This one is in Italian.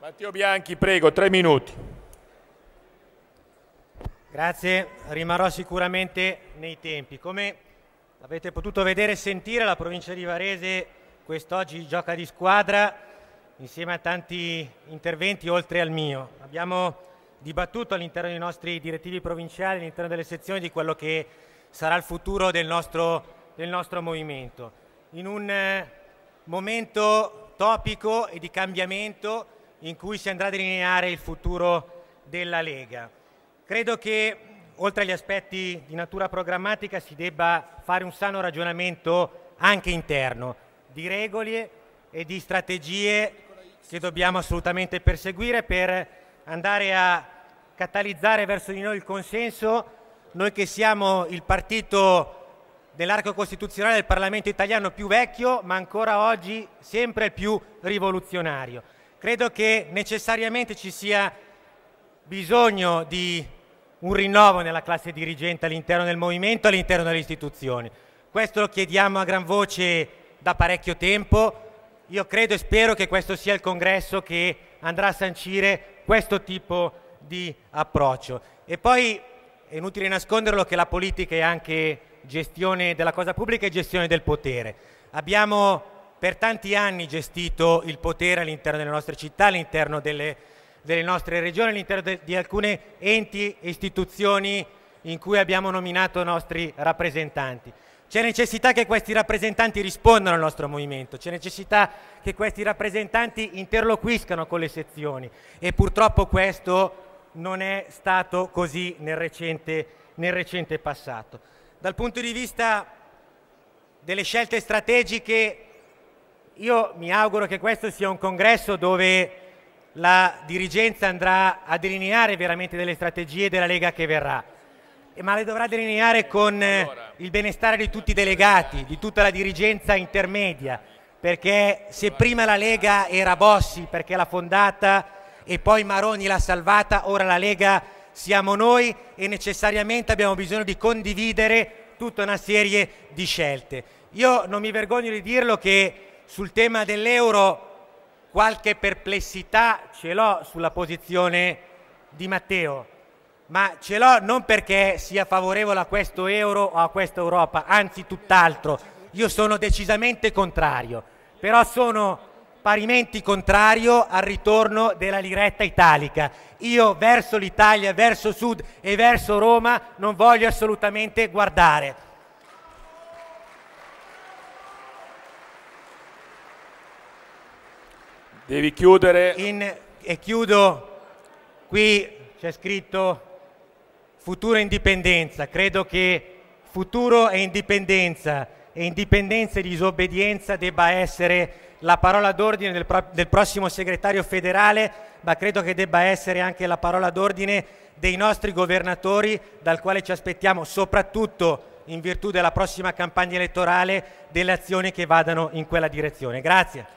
Matteo Bianchi, prego, tre minuti. Grazie, rimarrò sicuramente nei tempi. Come avete potuto vedere e sentire, la provincia di Varese quest'oggi gioca di squadra insieme a tanti interventi oltre al mio. Abbiamo dibattuto all'interno dei nostri direttivi provinciali, all'interno delle sezioni, di quello che sarà il futuro del nostro, del nostro movimento. In un eh, momento topico e di cambiamento in cui si andrà a delineare il futuro della Lega. Credo che oltre agli aspetti di natura programmatica si debba fare un sano ragionamento anche interno di regole e di strategie che dobbiamo assolutamente perseguire per andare a catalizzare verso di noi il consenso, noi che siamo il partito dell'arco costituzionale del Parlamento italiano più vecchio, ma ancora oggi sempre più rivoluzionario. Credo che necessariamente ci sia bisogno di un rinnovo nella classe dirigente all'interno del movimento, all'interno delle istituzioni. Questo lo chiediamo a gran voce da parecchio tempo. Io credo e spero che questo sia il congresso che andrà a sancire questo tipo di approccio. E poi è inutile nasconderlo che la politica è anche gestione della cosa pubblica e gestione del potere. Abbiamo per tanti anni gestito il potere all'interno delle nostre città, all'interno delle, delle, nostre regioni, all'interno de, di alcune enti e istituzioni in cui abbiamo nominato i nostri rappresentanti. C'è necessità che questi rappresentanti rispondano al nostro movimento, c'è necessità che questi rappresentanti interloquiscano con le sezioni e purtroppo questo non è stato così nel recente, nel recente passato. Dal punto di vista delle scelte strategiche io mi auguro che questo sia un congresso dove la dirigenza andrà a delineare veramente delle strategie della Lega che verrà, ma le dovrà delineare con eh, il benestare di tutti i delegati, di tutta la dirigenza intermedia, perché se prima la Lega era Bossi perché l'ha fondata e poi Maroni l'ha salvata, ora la Lega siamo noi e necessariamente abbiamo bisogno di condividere tutta una serie di scelte. Io non mi vergogno di dirlo che sul tema dell'euro qualche perplessità ce l'ho sulla posizione di Matteo, ma ce l'ho non perché sia favorevole a questo euro o a questa Europa, anzi tutt'altro, io sono decisamente contrario, però sono parimenti contrario al ritorno della liretta italica. Io verso l'Italia, verso Sud e verso Roma non voglio assolutamente guardare. Devi chiudere. In, e chiudo, qui c'è scritto futuro e indipendenza, credo che futuro e indipendenza e indipendenza e disobbedienza debba essere la parola d'ordine del, pro- del, prossimo segretario federale, ma credo che debba essere anche la parola d'ordine dei nostri governatori, dal quale ci aspettiamo soprattutto in virtù della prossima campagna elettorale delle azioni che vadano in quella direzione. Grazie.